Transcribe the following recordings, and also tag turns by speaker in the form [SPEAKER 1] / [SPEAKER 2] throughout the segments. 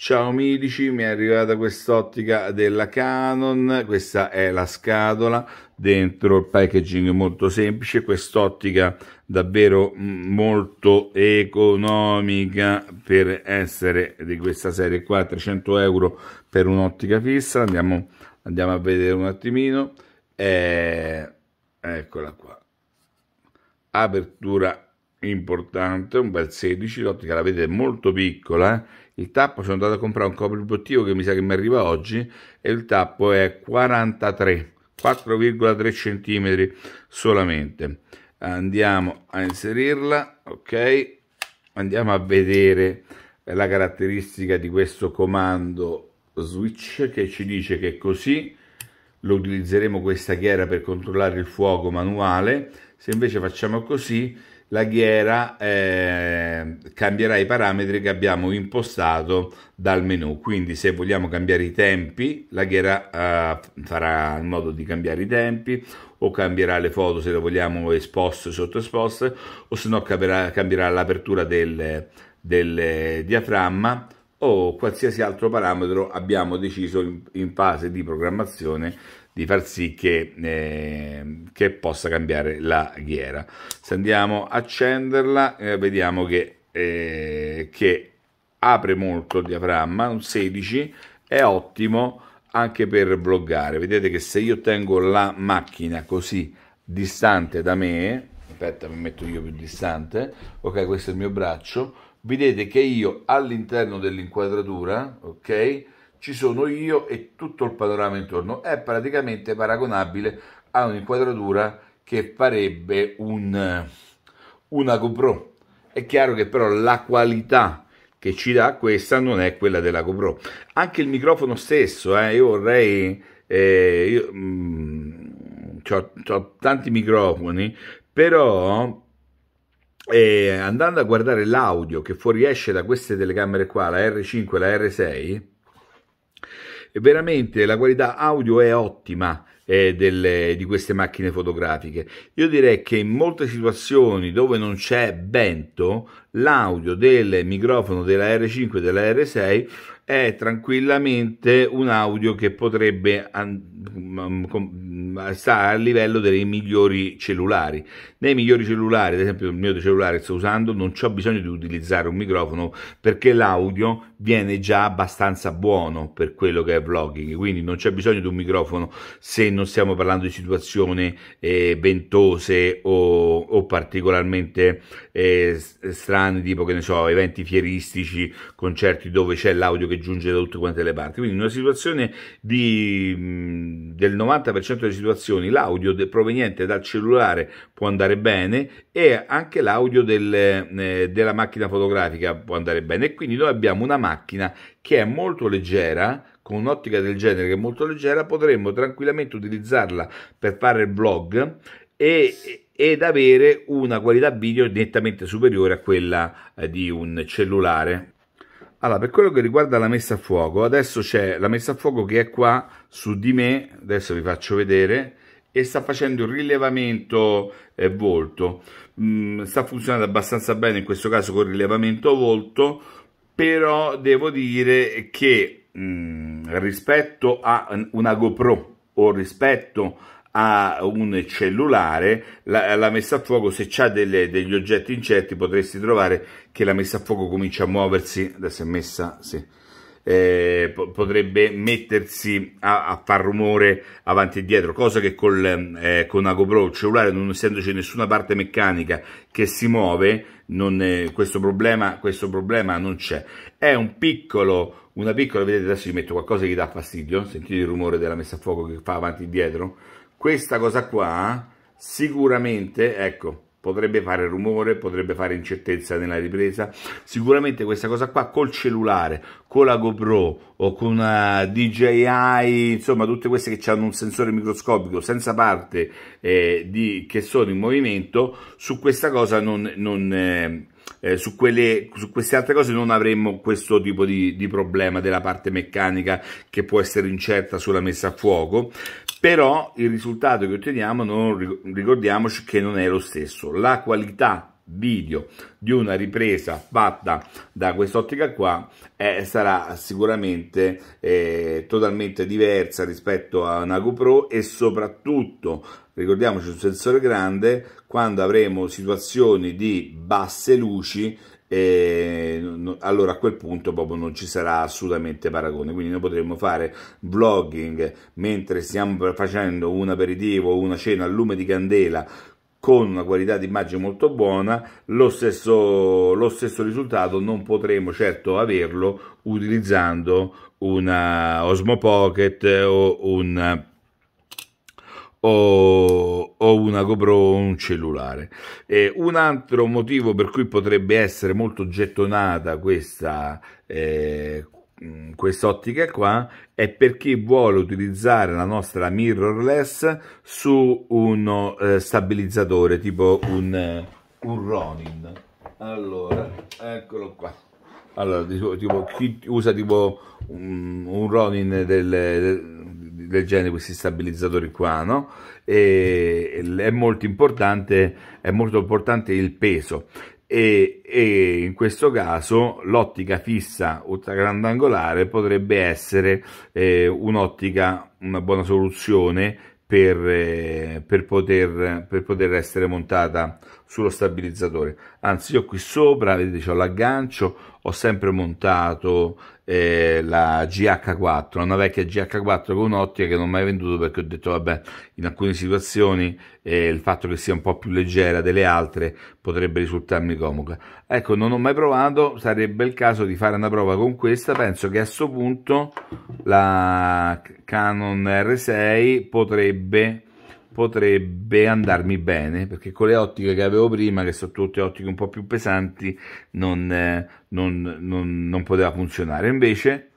[SPEAKER 1] Ciao Milici, mi è arrivata quest'ottica della Canon, questa è la scatola, dentro il packaging molto semplice, quest'ottica davvero molto economica per essere di questa serie qua, 300 euro per un'ottica fissa, andiamo, andiamo, a vedere un attimino, eh, eccola qua, apertura importante, un bel 16, l'ottica la vedete molto piccola, eh? il tappo sono andato a comprare un copribottivo che mi sa che mi arriva oggi e il tappo è 43 4,3 cm solamente andiamo a inserirla ok andiamo a vedere la caratteristica di questo comando switch che ci dice che così lo utilizzeremo questa ghiera per controllare il fuoco manuale se invece facciamo così la ghiera eh, cambierà i parametri che abbiamo impostato dal menu quindi se vogliamo cambiare i tempi la ghiera eh, farà in modo di cambiare i tempi o cambierà le foto se le vogliamo esposte o sottoesposte o se no cambierà, cambierà l'apertura del, del, diaframma o qualsiasi altro parametro abbiamo deciso in, in fase di programmazione di far sì che, eh, che possa cambiare la ghiera. Se andiamo a accenderla, eh, vediamo che, eh, che apre molto il diaframma, un 16 è ottimo anche per vloggare. Vedete che se io tengo la macchina così distante da me, aspetta mi metto io più distante, ok questo è il mio braccio, vedete che io all'interno dell'inquadratura, ok, ci sono io e tutto il panorama intorno. È praticamente paragonabile a un'inquadratura che farebbe un, eh, una GoPro. È chiaro che però la qualità che ci dà questa non è quella della GoPro. Anche il microfono stesso, eh, io vorrei... Eh, io, mh, mm, ho, ho tanti microfoni, però eh, andando a guardare l'audio che fuoriesce da queste telecamere qua, la R5 e la R6, veramente la qualità audio è ottima eh, delle, di queste macchine fotografiche. Io direi che in molte situazioni dove non c'è vento, l'audio del microfono della R5 e della R6 è tranquillamente un audio che potrebbe mm, Mm, sta a livello dei migliori cellulari. Nei migliori cellulari, ad esempio il mio cellulare che sto usando, non c'è bisogno di utilizzare un microfono perché l'audio viene già abbastanza buono per quello che è vlogging, quindi non c'è bisogno di un microfono se non stiamo parlando di situazioni eh, ventose o, o particolarmente eh, strane, tipo che ne so, eventi fieristici, concerti dove c'è l'audio che giunge da tutte quante le parti. Quindi in una situazione di, mm, del 90% altre situazioni l'audio proveniente dal cellulare può andare bene e anche l'audio del, eh, della macchina fotografica può andare bene e quindi noi abbiamo una macchina che è molto leggera con un'ottica del genere che è molto leggera potremmo tranquillamente utilizzarla per fare il blog e, ed avere una qualità video nettamente superiore a quella eh, di un cellulare allora, per quello che riguarda la messa a fuoco, adesso c'è la messa a fuoco che è qua su di me, adesso vi faccio vedere, e sta facendo il rilevamento eh, volto. Mm, sta funzionando abbastanza bene in questo caso con il rilevamento volto, però devo dire che mm, rispetto a una GoPro o rispetto a a un cellulare, la, la messa a fuoco, se c'è degli oggetti incerti potresti trovare che la messa a fuoco comincia a muoversi, adesso è messa, sì, eh, potrebbe mettersi a, a, far rumore avanti e dietro, cosa che col, eh, con la GoPro, il cellulare non essendoci nessuna parte meccanica che si muove, è, eh, questo, problema, questo problema non c'è. È un piccolo una piccola, vedete adesso gli metto qualcosa che gli dà fastidio, sentite il rumore della messa a fuoco che fa avanti e dietro, questa cosa qua sicuramente, ecco, potrebbe fare rumore, potrebbe fare incertezza nella ripresa. Sicuramente questa cosa qua col cellulare, con la GoPro o con una eh, DJI, insomma tutte queste che hanno un sensore microscopico senza parte eh, di, che sono in movimento, su questa cosa non... non eh, eh, su, quelle, su, queste altre cose non avremmo questo tipo di, di problema della parte meccanica che può essere incerta sulla messa a fuoco però il risultato che otteniamo non ricordiamoci che non è lo stesso la qualità video di una ripresa fatta da quest'ottica qua eh, sarà sicuramente eh, totalmente diversa rispetto a una GoPro e soprattutto ricordiamoci un sensore grande quando avremo situazioni di basse luci e allora a quel punto proprio non ci sarà assolutamente paragone quindi noi potremmo fare vlogging mentre stiamo facendo un aperitivo o una cena al lume di candela con una qualità di immagine molto buona lo stesso, lo stesso risultato non potremo certo averlo utilizzando una Osmo Pocket o un o, o una GoPro o un cellulare. Eh, un altro motivo per cui potrebbe essere molto gettonata questa, eh, mm, quest'ottica qua è per chi vuole utilizzare la nostra mirrorless su uno eh, stabilizzatore tipo un, eh, un, Ronin allora eccolo qua allora tipo, tipo chi usa tipo un, un Ronin del, del del genere, questi stabilizzatori qua, no? E, è, molto importante, è molto importante il peso. E, e, in questo caso l'ottica fissa ultragrandangolare potrebbe essere eh, un'ottica, una buona soluzione per, eh, per, poter, per poter essere montata sullo stabilizzatore. Anzi, io qui sopra, vedete, ho l'aggancio, ho sempre montato eh, la GH4, una vecchia GH4 con ottica che non ho mai venduto perché ho detto, vabbè, in alcune situazioni eh, il fatto che sia un po' più leggera delle altre potrebbe risultarmi comoda. Ecco, non ho mai provato, sarebbe il caso di fare una prova con questa, penso che a questo punto la Canon R6 potrebbe potrebbe andarmi bene perché con le ottiche che avevo prima, che sono tutte ottiche un po' più pesanti, non, eh, non, non, non poteva funzionare. Invece,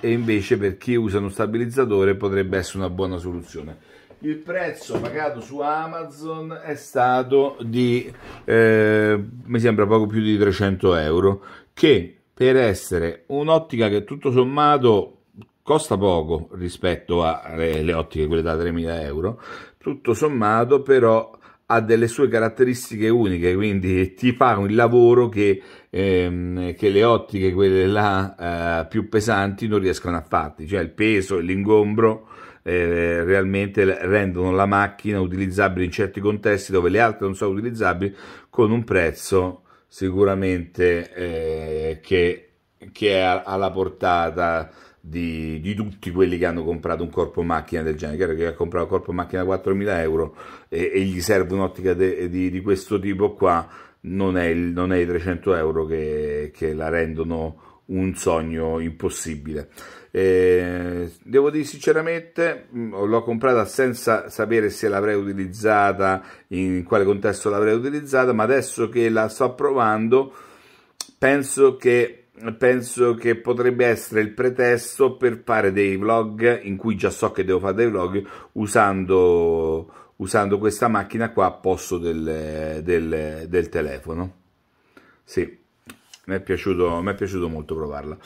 [SPEAKER 1] e invece per chi usa uno stabilizzatore potrebbe essere una buona soluzione il prezzo pagato su Amazon è stato di eh, mi sembra poco più di 300 euro che per essere un'ottica che tutto sommato costa poco rispetto alle ottiche quelle da 3000 euro tutto sommato però ha delle sue caratteristiche uniche, quindi ti fa un lavoro che, ehm, che le ottiche, quelle là eh, più pesanti, non riescono a farti, cioè il peso e l'ingombro eh, realmente rendono la macchina utilizzabile in certi contesti dove le altre non sono utilizzabili con un prezzo sicuramente eh, che, che è alla portata di, di, tutti quelli che hanno comprato un corpo macchina del genere. Chiaro che ha comprato un corpo macchina da 4.000 euro e, e gli serve un'ottica de, di, di, questo tipo qua, non è, il, non è i 300 euro che, che, la rendono un sogno impossibile. E, devo dire sinceramente, mm, l'ho comprata senza sapere se l'avrei utilizzata, in quale contesto l'avrei utilizzata, ma adesso che la sto provando, penso che penso che potrebbe essere il pretesto per fare dei vlog in cui già so che devo fare dei vlog usando, usando questa macchina qua a posto del, del, del telefono sì mi è, piaciuto, mi è piaciuto molto provarla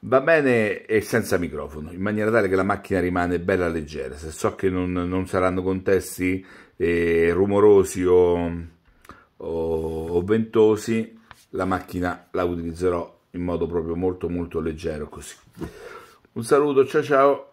[SPEAKER 1] va bene e senza microfono in maniera tale che la macchina rimane bella leggera se so che non, non saranno contesti eh, rumorosi o, o, o ventosi la macchina la utilizzerò in modo proprio molto molto leggero così. Un saluto, ciao ciao.